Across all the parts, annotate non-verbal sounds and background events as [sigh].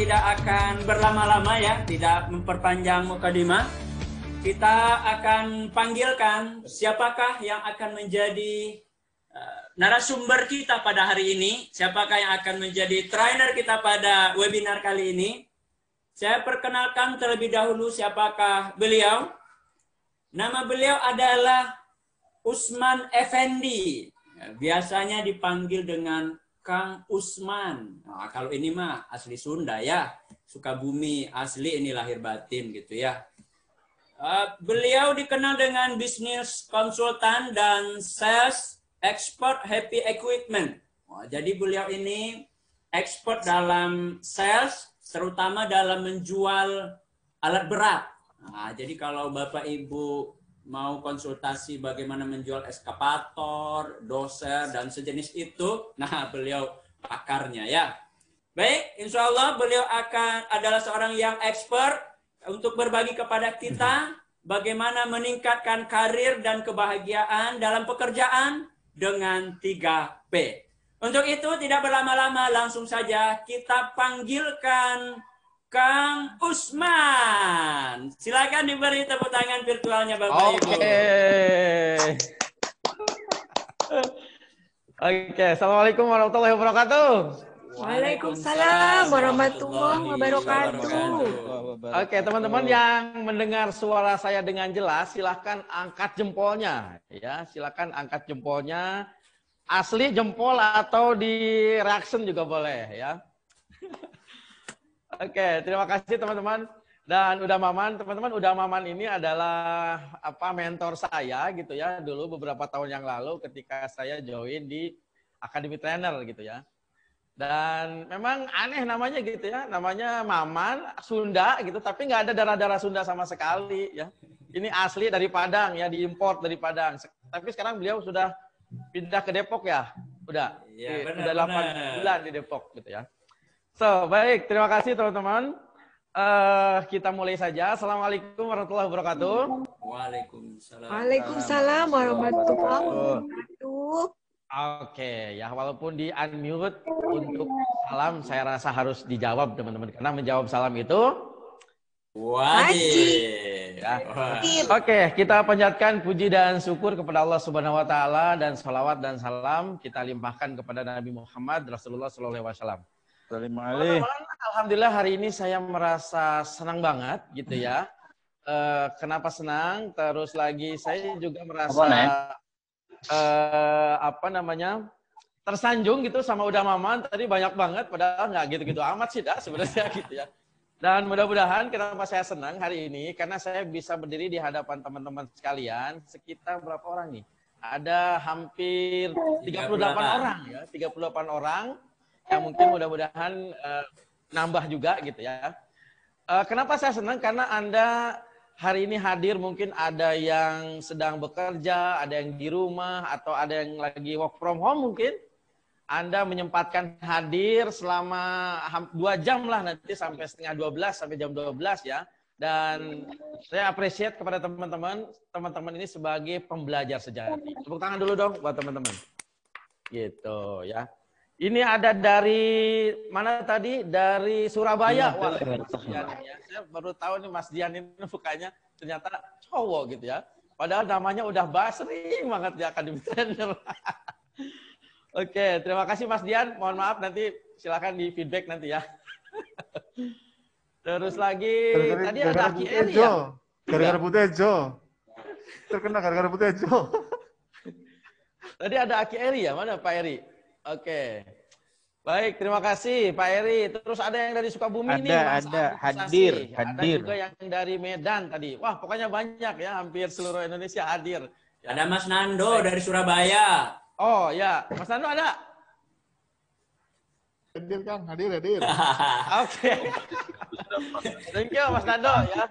tidak akan berlama-lama ya, tidak memperpanjang mukadima. Kita akan panggilkan siapakah yang akan menjadi eh, narasumber kita pada hari ini, siapakah yang akan menjadi trainer kita pada webinar kali ini. Saya perkenalkan terlebih dahulu siapakah beliau. Nama beliau adalah Usman Effendi. Biasanya dipanggil dengan Kang Usman. Nah, kalau ini mah asli Sunda ya, Sukabumi asli ini lahir batin gitu ya. Uh, beliau dikenal dengan bisnis konsultan dan sales expert happy equipment. Oh, jadi beliau ini ekspor dalam sales, terutama dalam menjual alat berat. Nah, jadi kalau Bapak Ibu mau konsultasi bagaimana menjual eskapator, doser, dan sejenis itu, [laughs] nah beliau pakarnya ya. Baik, insya Allah beliau akan adalah seorang yang expert untuk berbagi kepada kita [laughs] bagaimana meningkatkan karir dan kebahagiaan dalam pekerjaan dengan 3P. Untuk itu tidak berlama-lama langsung saja kita panggilkan Kang Usman. Silakan diberi tepuk tangan virtualnya Bapak okay. Ibu. Oke, okay. Assalamualaikum warahmatullahi wabarakatuh. Waalaikumsalam warahmatullahi wabarakatuh. Oke, okay, teman-teman yang mendengar suara saya dengan jelas, silahkan angkat jempolnya. Ya, silahkan angkat jempolnya. Asli jempol atau di reaction juga boleh ya. Oke, terima kasih teman-teman. Dan Udah Maman, teman-teman Udah Maman ini adalah apa mentor saya gitu ya dulu beberapa tahun yang lalu ketika saya join di Academy Trainer gitu ya. Dan memang aneh namanya gitu ya, namanya Maman Sunda gitu, tapi nggak ada darah-darah Sunda sama sekali ya. Ini asli dari Padang ya, diimpor dari Padang. Tapi sekarang beliau sudah pindah ke Depok ya, udah, ya, benar, udah 8 bulan di Depok gitu ya. So, baik. Terima kasih teman-teman. Uh, kita mulai saja. Assalamualaikum warahmatullahi wabarakatuh. Waalaikumsalam. Waalaikumsalam warahmatullahi wabarakatuh. Oke, okay. ya walaupun di unmute untuk salam saya rasa harus dijawab teman-teman karena menjawab salam itu wajib. Ya. Oke, okay, kita panjatkan puji dan syukur kepada Allah Subhanahu wa taala dan salawat dan salam kita limpahkan kepada Nabi Muhammad Rasulullah sallallahu alaihi wasallam. Alhamdulillah hari ini saya merasa senang banget gitu ya. Eh, kenapa senang? Terus lagi saya juga merasa apa, uh, apa namanya tersanjung gitu sama udah maman tadi banyak banget padahal nggak gitu-gitu amat sih dah sebenarnya [laughs] gitu ya. Dan mudah-mudahan kenapa saya senang hari ini karena saya bisa berdiri di hadapan teman-teman sekalian sekitar berapa orang nih? Ada hampir 38 orang ya, 38 orang ya mungkin mudah-mudahan uh, nambah juga gitu ya. Uh, kenapa saya senang? Karena Anda hari ini hadir mungkin ada yang sedang bekerja, ada yang di rumah, atau ada yang lagi work from home mungkin. Anda menyempatkan hadir selama dua jam lah nanti sampai setengah 12 sampai jam 12 ya. Dan saya appreciate kepada teman-teman, teman-teman ini sebagai pembelajar sejati. Tepuk tangan dulu dong buat teman-teman. Gitu ya. Ini ada dari mana tadi? Dari Surabaya. Iya, Wah, ya. Saya baru tahu nih Mas Dian ini bukannya ternyata cowok gitu ya. Padahal namanya udah Basri banget di Akademi Trainer. [laughs] Oke, terima kasih Mas Dian. Mohon maaf nanti silakan di feedback nanti ya. Terus lagi gara ya? -gara, iya. tadi ada Aki Eri ya. Gara-gara putih Jo. Terkena gara-gara putih Jo. Tadi ada Aki Eri ya? Mana Pak Eri? Oke. Baik, terima kasih Pak Eri. Terus ada yang dari Sukabumi ada, nih, Mas. Ada, hadir, hadir. Ada juga yang dari Medan tadi. Wah, pokoknya banyak ya, hampir seluruh Indonesia hadir. Ya. Ada Mas Nando Baik. dari Surabaya. Oh ya, Mas Nando ada? Hadir kan, hadir, hadir. [laughs] Oke. Thank you Mas Nando ya.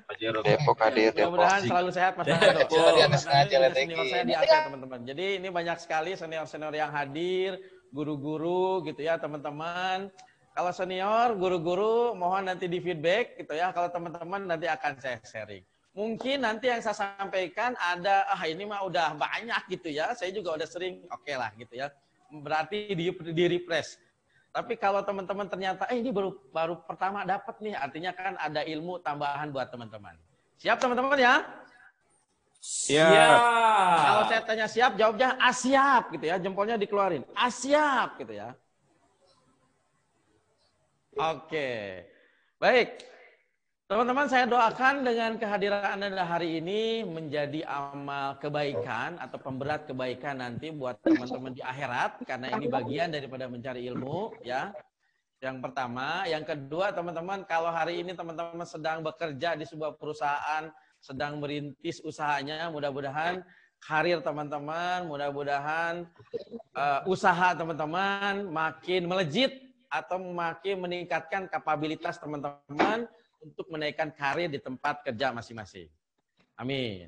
Depok hadir, Depok. Mudah-mudahan selalu sehat Mas Nando. Depok. Tadi selalu sengaja Senior saya di teman-teman. Jadi ini banyak sekali senior-senior yang hadir guru-guru gitu ya teman-teman. Kalau senior, guru-guru mohon nanti di feedback gitu ya. Kalau teman-teman nanti akan saya sharing. Mungkin nanti yang saya sampaikan ada, ah ini mah udah banyak gitu ya. Saya juga udah sering, oke okay lah gitu ya. Berarti di, di refresh. Tapi kalau teman-teman ternyata, eh ini baru baru pertama dapat nih, artinya kan ada ilmu tambahan buat teman-teman. Siap teman-teman ya? Siap. Ya. siap. Kalau saya tanya siap, jawabnya asiap ah, gitu ya. Jempolnya dikeluarin. Asiap ah, gitu ya. Oke. Baik. Teman-teman saya doakan dengan kehadiran Anda hari ini menjadi amal kebaikan atau pemberat kebaikan nanti buat teman-teman di akhirat karena ini bagian daripada mencari ilmu ya. Yang pertama, yang kedua teman-teman kalau hari ini teman-teman sedang bekerja di sebuah perusahaan sedang merintis usahanya. Mudah-mudahan karir teman-teman, mudah-mudahan uh, usaha teman-teman makin melejit atau makin meningkatkan kapabilitas teman-teman untuk menaikkan karir di tempat kerja masing-masing. Amin.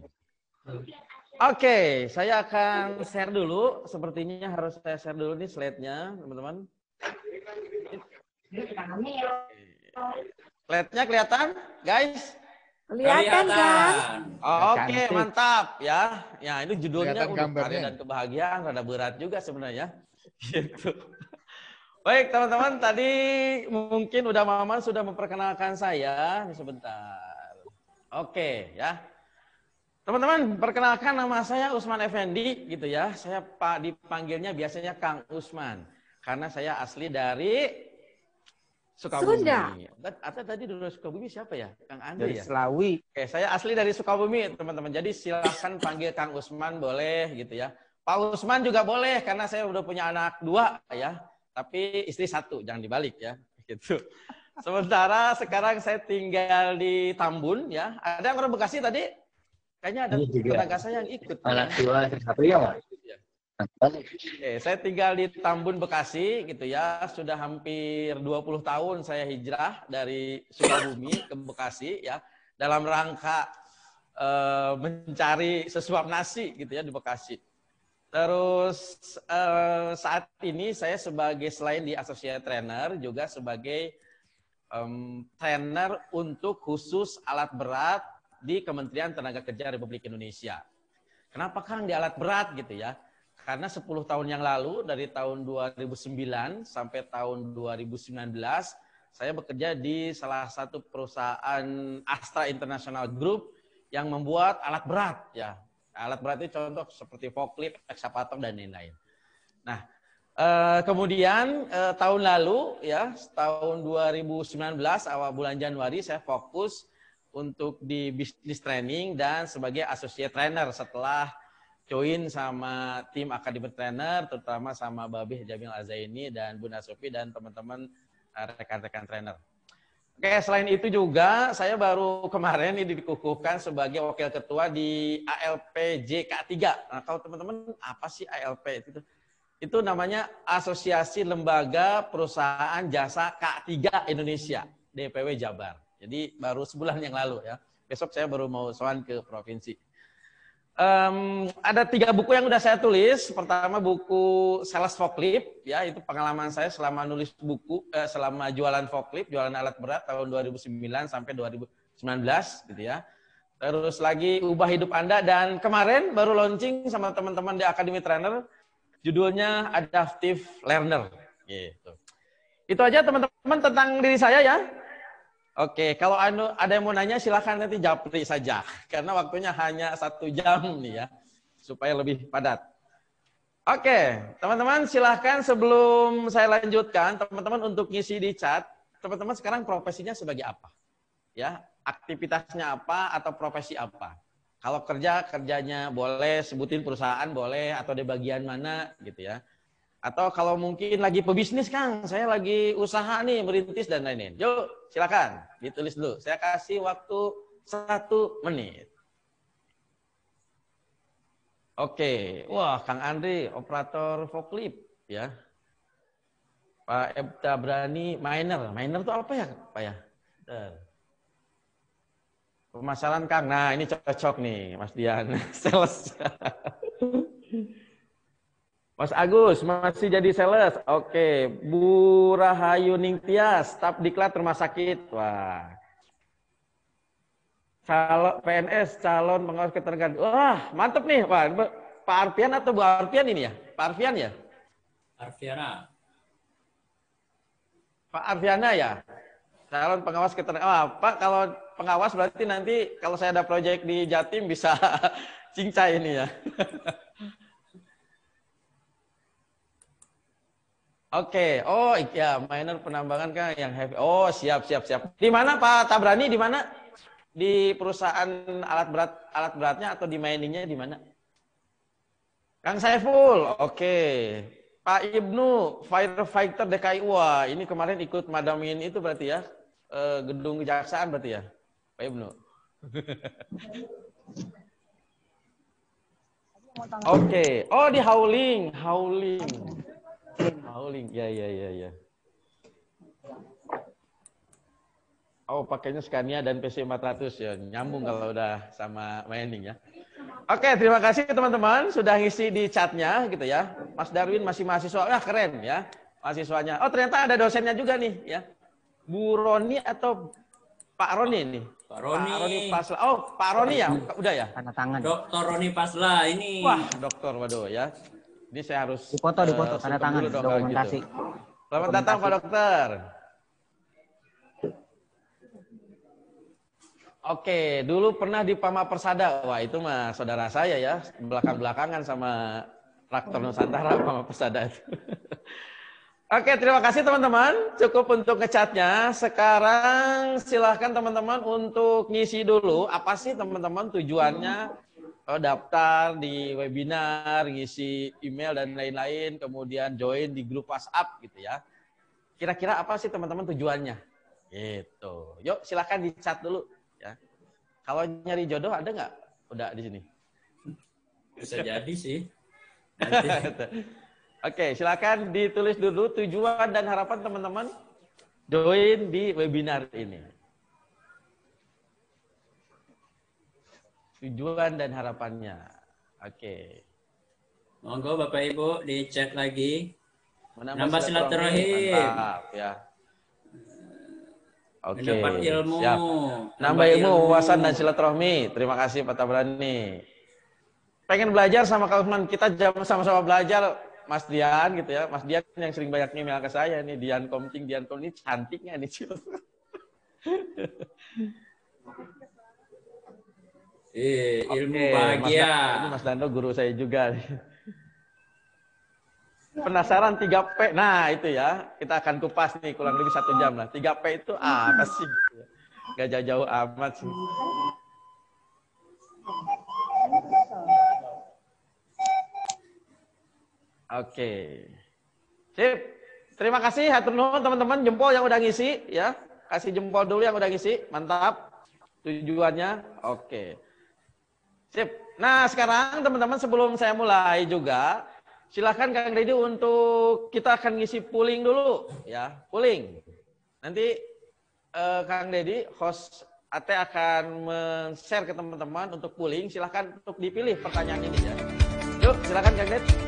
Oke, okay, saya akan share dulu. Sepertinya harus saya share dulu nih slide-nya, teman-teman. Kan slide-nya kelihatan, guys? Kelihatan, kan? Oh, Oke, okay, mantap ya. Ya, ini judulnya karya dan kebahagiaan rada berat juga sebenarnya. [laughs] Gitu. Baik, teman-teman, tadi mungkin udah Maman sudah memperkenalkan saya. sebentar. Oke, okay, ya. Teman-teman, perkenalkan nama saya Usman Effendi gitu ya. Saya Pak dipanggilnya biasanya Kang Usman karena saya asli dari Sukabumi. Sunda. Atau tadi dulu Sukabumi siapa ya? Kang Andre dari ya? Selawi. Oke, saya asli dari Sukabumi, teman-teman. Jadi silakan panggil Kang Usman boleh gitu ya. Pak Usman juga boleh karena saya udah punya anak dua ya. Tapi istri satu, jangan dibalik ya. Gitu. Sementara sekarang saya tinggal di Tambun ya. Ada yang orang Bekasi tadi? Kayaknya ada tetangga iya saya yang ikut. Anak dua, satu ya, Pak? Oke, saya tinggal di Tambun, Bekasi gitu ya. Sudah hampir 20 tahun saya hijrah dari Sukabumi ke Bekasi ya. Dalam rangka e, mencari sesuap nasi gitu ya di Bekasi. Terus e, saat ini saya sebagai selain di associate trainer juga sebagai um, trainer untuk khusus alat berat di Kementerian Tenaga Kerja Republik Indonesia. Kenapa Kang di alat berat gitu ya? Karena 10 tahun yang lalu dari tahun 2009 sampai tahun 2019 saya bekerja di salah satu perusahaan Astra International Group yang membuat alat berat ya. Alat berat itu contoh seperti forklift, ekskavator dan lain-lain. Nah, eh, kemudian eh, tahun lalu ya, tahun 2019 awal bulan Januari saya fokus untuk di bisnis training dan sebagai associate trainer setelah join sama tim akademi trainer, terutama sama Babih Jamil Azaini dan Bunda Sofi dan teman-teman eh, rekan-rekan trainer. Oke, selain itu juga saya baru kemarin ini dikukuhkan sebagai wakil ketua di ALPJK3. Nah, kalau teman-teman apa sih ALP itu? Itu namanya Asosiasi Lembaga Perusahaan Jasa K3 Indonesia, DPW Jabar. Jadi baru sebulan yang lalu ya. Besok saya baru mau soan ke provinsi um, ada tiga buku yang udah saya tulis. Pertama buku Sales Forklift, ya itu pengalaman saya selama nulis buku, eh, selama jualan forklift, jualan alat berat tahun 2009 sampai 2019 gitu ya. Terus lagi ubah hidup Anda dan kemarin baru launching sama teman-teman di Academy Trainer judulnya Adaptive Learner gitu. Itu aja teman-teman tentang diri saya ya. Oke, kalau anu, ada yang mau nanya silahkan nanti japri saja. [laughs] Karena waktunya hanya satu jam nih ya. Supaya lebih padat. Oke, teman-teman silahkan sebelum saya lanjutkan, teman-teman untuk ngisi di chat, teman-teman sekarang profesinya sebagai apa? Ya, aktivitasnya apa atau profesi apa? Kalau kerja, kerjanya boleh, sebutin perusahaan boleh, atau di bagian mana gitu ya. Atau kalau mungkin lagi pebisnis, Kang, saya lagi usaha nih, merintis dan lain-lain. Yuk, silakan ditulis dulu. Saya kasih waktu satu menit. Oke, wah Kang Andri, operator forklift ya. Pak Ebta Brani, miner. Miner itu apa ya, Pak ya? permasalahan Kang. Nah, ini cocok nih, Mas Dian. [laughs] Sales. Mas Agus masih jadi sales. Oke, Bu Rahayu Ningtyas, staf diklat rumah sakit. Wah. Calon PNS, calon pengawas ketenagaan. Wah, mantep nih, Pak. Pak Arfian atau Bu Arfian ini ya? Pak Arfian ya? Arfiana. Pak Arfiana ya? Calon pengawas ketenagaan. Ah, Pak, kalau pengawas berarti nanti kalau saya ada proyek di Jatim bisa [laughs] cincai ini ya. [laughs] Oke, okay. oh iya minor penambangan kan yang heavy. Oh siap siap siap. Di mana Pak Tabrani? Di mana? Di perusahaan alat berat alat beratnya atau di miningnya di mana? Kang Saiful, oke. Okay. Pak Ibnu, firefighter DKI Wah, ini kemarin ikut madamin itu berarti ya e, gedung kejaksaan berarti ya, Pak Ibnu. oke, okay. oh di Howling, Howling mauling ya ya ya ya. Oh, pakainya Scania dan PC 400 ya. Nyambung kalau udah sama mining ya. Oke, terima kasih teman-teman sudah ngisi di chatnya gitu ya. Mas Darwin masih mahasiswa, wah keren ya mahasiswanya. Oh, ternyata ada dosennya juga nih ya. Bu Roni atau Pak Roni ini Pak Roni. Pak Roni Pasla. Oh, Pak Roni ya? Udah ya? Tanda tangan. Dokter Roni Pasla ini. Wah, dokter waduh ya. Ini saya harus dipoto, eh, dipoto, uh, tanda tangan, dong, gitu. dokumentasi. Gitu. Selamat dokumentasi. datang Pak Dokter. Oke, dulu pernah di Pama Persada. Wah, itu mah saudara saya ya, belakang-belakangan sama Raktor Nusantara Pama Persada itu. [laughs] Oke, terima kasih teman-teman. Cukup untuk ngecatnya. Sekarang silahkan teman-teman untuk ngisi dulu. Apa sih teman-teman tujuannya Oh, daftar di webinar, ngisi email dan lain-lain, kemudian join di grup WhatsApp gitu ya. Kira-kira apa sih teman-teman tujuannya? Gitu. Yuk silahkan dicat dulu ya. Kalau nyari jodoh ada nggak? Udah di sini. Bisa jadi sih. [laughs] Oke, silakan ditulis dulu tujuan dan harapan teman-teman join di webinar ini. tujuan dan harapannya. Oke. Okay. Monggo Bapak Ibu dicek lagi. Menambah, Menambah silaturahim. Mantap ya. Oke. Okay. ilmu. Siap. Nambah, ilmu, ilmu, wawasan dan silaturahmi. Terima kasih Pak Tabrani. Pengen belajar sama teman kita sama-sama belajar Mas Dian gitu ya. Mas Dian yang sering banyak email ke saya nih Dian komting, Dian Komting. ini cantiknya nih [laughs] Eh, ilmu okay, bahagia. Mas, ini Mas Dando guru saya juga. Penasaran 3P. Nah, itu ya. Kita akan kupas nih kurang lebih satu jam lah. 3P itu ah, apa sih? Gak jauh-jauh amat sih. Oke. Sip. Terima kasih hatur nuhun teman-teman jempol yang udah ngisi ya. Kasih jempol dulu yang udah ngisi. Mantap. Tujuannya. Oke. Sip. Nah, sekarang teman-teman sebelum saya mulai juga, silahkan Kang Deddy untuk kita akan ngisi pooling dulu ya, pooling. Nanti eh, Kang Deddy host AT akan men-share ke teman-teman untuk pooling. Silahkan untuk dipilih pertanyaan ini ya. Yuk, silahkan Kang Deddy.